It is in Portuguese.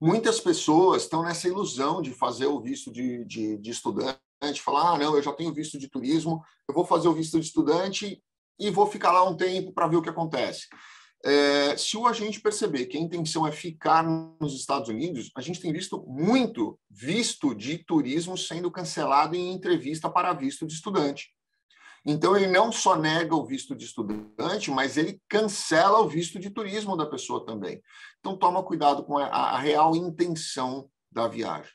Muitas pessoas estão nessa ilusão de fazer o visto de, de, de estudante, falar, ah, não, eu já tenho visto de turismo, eu vou fazer o visto de estudante e vou ficar lá um tempo para ver o que acontece. É, se o agente perceber que a intenção é ficar nos Estados Unidos, a gente tem visto muito visto de turismo sendo cancelado em entrevista para visto de estudante. Então, ele não só nega o visto de estudante, mas ele cancela o visto de turismo da pessoa também. Então, toma cuidado com a, a real intenção da viagem.